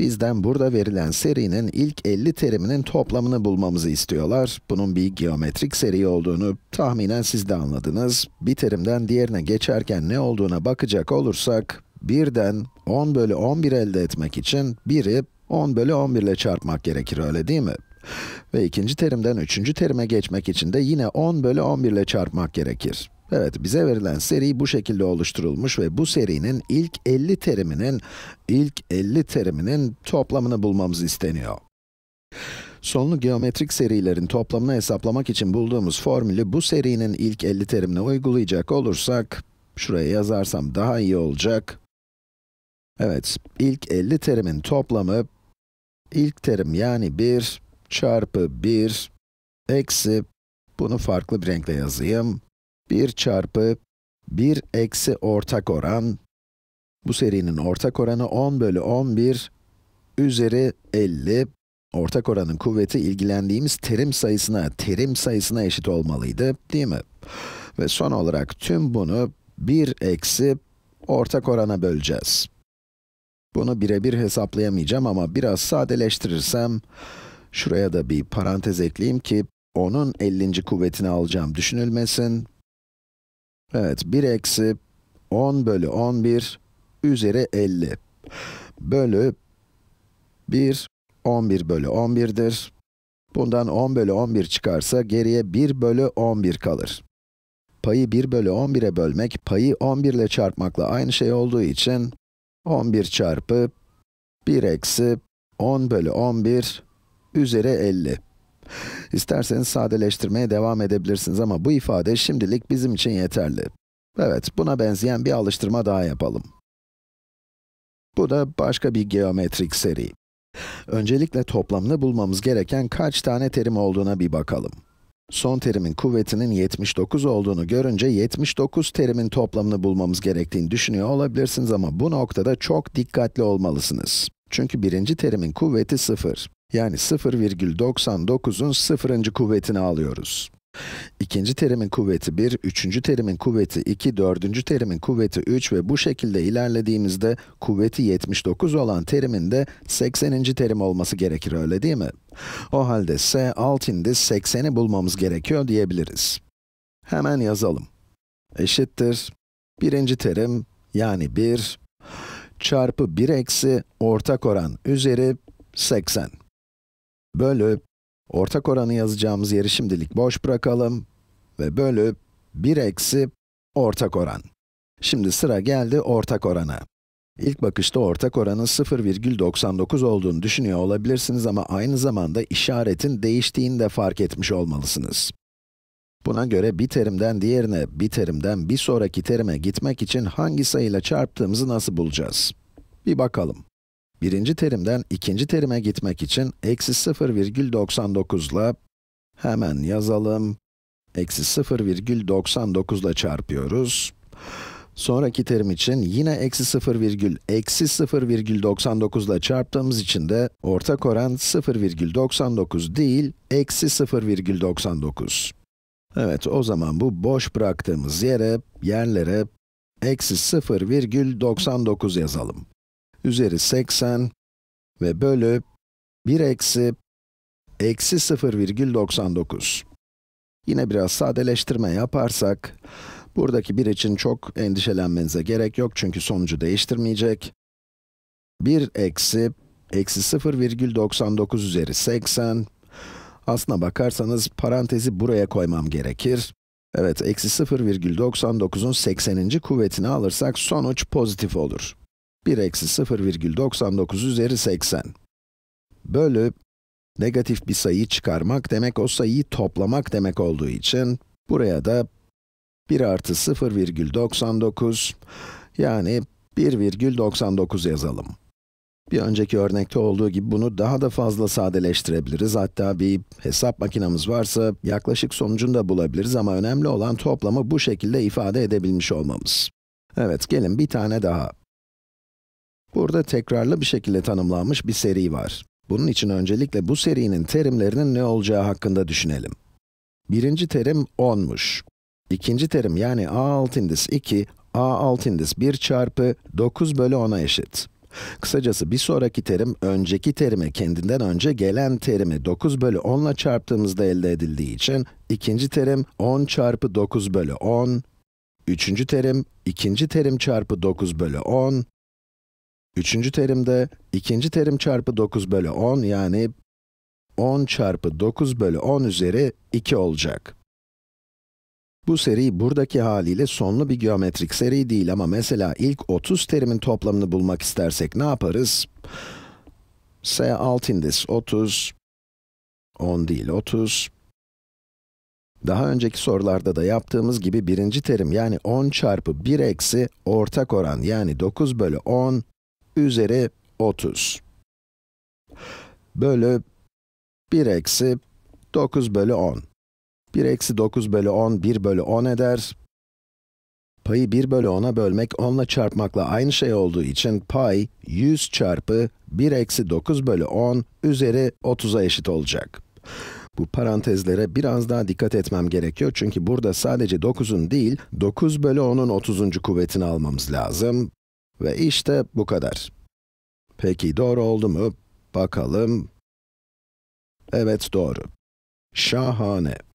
Bizden burada verilen serinin ilk 50 teriminin toplamını bulmamızı istiyorlar. Bunun bir geometrik seri olduğunu tahminen siz de anladınız. Bir terimden diğerine geçerken ne olduğuna bakacak olursak, birden 10 bölü 11 elde etmek için biri 10 bölü 11 ile çarpmak gerekir, öyle değil mi? Ve ikinci terimden üçüncü terime geçmek için de yine 10 bölü 11 ile çarpmak gerekir. Evet, bize verilen seri bu şekilde oluşturulmuş ve bu serinin ilk 50 teriminin, ilk 50 teriminin toplamını bulmamız isteniyor. Sonlu geometrik serilerin toplamını hesaplamak için bulduğumuz formülü bu serinin ilk 50 terimine uygulayacak olursak, şuraya yazarsam daha iyi olacak. Evet, ilk 50 terimin toplamı, ilk terim yani 1 çarpı 1 eksi, bunu farklı bir renkle yazayım, 1 çarpı 1 eksi ortak oran, bu serinin ortak oranı 10 bölü 11 üzeri 50. Ortak oranın kuvveti ilgilendiğimiz terim sayısına, terim sayısına eşit olmalıydı, değil mi? Ve son olarak tüm bunu 1 eksi ortak orana böleceğiz. Bunu birebir hesaplayamayacağım ama biraz sadeleştirirsem, şuraya da bir parantez ekleyeyim ki, onun 50. kuvvetini alacağım düşünülmesin. Evet, 1 eksi 10 bölü 11 üzeri 50 bölü 1, 11 bölü 11'dir. Bundan 10 bölü 11 çıkarsa geriye 1 bölü 11 kalır. Payı 1 bölü 11'e bölmek, payı 11 ile çarpmakla aynı şey olduğu için 11 çarpı 1 eksi 10 bölü 11 üzeri 50. İsterseniz sadeleştirmeye devam edebilirsiniz ama bu ifade şimdilik bizim için yeterli. Evet, buna benzeyen bir alıştırma daha yapalım. Bu da başka bir geometrik seri. Öncelikle toplamını bulmamız gereken kaç tane terim olduğuna bir bakalım. Son terimin kuvvetinin 79 olduğunu görünce 79 terimin toplamını bulmamız gerektiğini düşünüyor olabilirsiniz ama bu noktada çok dikkatli olmalısınız. Çünkü birinci terimin kuvveti 0. Yani 0,99'un 0. kuvvetini alıyoruz. İkinci terimin kuvveti 1, üçüncü terimin kuvveti 2, dördüncü terimin kuvveti 3 ve bu şekilde ilerlediğimizde kuvveti 79 olan terimin de 80. terim olması gerekir öyle değil mi? O halde s alt indiz 80'i bulmamız gerekiyor diyebiliriz. Hemen yazalım. Eşittir. Birinci terim yani 1 çarpı 1 eksi ortak oran üzeri 80 bölüp, ortak oranı yazacağımız yeri şimdilik boş bırakalım ve bölüp 1 eksi ortak oran. Şimdi sıra geldi ortak orana. İlk bakışta ortak oranın 0,99 olduğunu düşünüyor olabilirsiniz ama aynı zamanda işaretin değiştiğini de fark etmiş olmalısınız. Buna göre bir terimden diğerine, bir terimden bir sonraki terime gitmek için hangi sayıyla çarptığımızı nasıl bulacağız? Bir bakalım birinci terimden ikinci terime gitmek için eksi 0,99 ile hemen yazalım. Eksi 0,99 ile çarpıyoruz. Sonraki terim için yine eksi 0, eksi 0,99 ile çarptığımız için de ortak oran 0,99 değil, eksi 0,99. Evet, o zaman bu boş bıraktığımız yere, yerlere eksi 0,99 yazalım üzeri 80 ve bölü 1 eksi eksi 0,99. Yine biraz sadeleştirme yaparsak, buradaki 1 için çok endişelenmenize gerek yok çünkü sonucu değiştirmeyecek. 1 eksi eksi 0,99 üzeri 80. Aslına bakarsanız parantezi buraya koymam gerekir. Evet, eksi 0,99'un 80. kuvvetini alırsak sonuç pozitif olur. 1 eksi 0,99 üzeri 80. Bölü, negatif bir sayı çıkarmak demek o sayıyı toplamak demek olduğu için, buraya da 1 artı 0,99 yani 1,99 yazalım. Bir önceki örnekte olduğu gibi bunu daha da fazla sadeleştirebiliriz. Hatta bir hesap makinamız varsa yaklaşık sonucunu da bulabiliriz ama önemli olan toplamı bu şekilde ifade edebilmiş olmamız. Evet, gelin bir tane daha. Burada tekrarlı bir şekilde tanımlanmış bir seri var. Bunun için öncelikle bu serinin terimlerinin ne olacağı hakkında düşünelim. Birinci terim 10'muş. İkinci terim yani a alt indis 2, a alt indis 1 çarpı 9 bölü 10'a eşit. Kısacası bir sonraki terim, önceki terime kendinden önce gelen terimi 9 bölü 10 ile çarptığımızda elde edildiği için, ikinci terim 10 çarpı 9 bölü 10, üçüncü terim, ikinci terim çarpı 9 bölü 10, Üçüncü terimde, ikinci terim çarpı 9 bölü 10 yani 10 çarpı 9 bölü 10 üzeri 2 olacak. Bu seri buradaki haliyle sonlu bir geometrik seri değil ama mesela ilk 30 terimin toplamını bulmak istersek ne yaparız? S alt indis 30, 10 değil 30. Daha önceki sorularda da yaptığımız gibi birinci terim yani 10 çarpı 1 eksi ortak oran yani 9 bölü 10 üzeri 30 bölü 1 eksi 9 bölü 10. 1 eksi 9 bölü 10, 1 bölü 10 eder. Payı 1 bölü 10'a bölmek, 10'la çarpmakla aynı şey olduğu için pay 100 çarpı 1 eksi 9 bölü 10 üzeri 30'a eşit olacak. Bu parantezlere biraz daha dikkat etmem gerekiyor çünkü burada sadece 9'un değil, 9 bölü 10'un 30. kuvvetini almamız lazım. Ve işte bu kadar. Peki doğru oldu mu? Bakalım. Evet doğru. Şahane.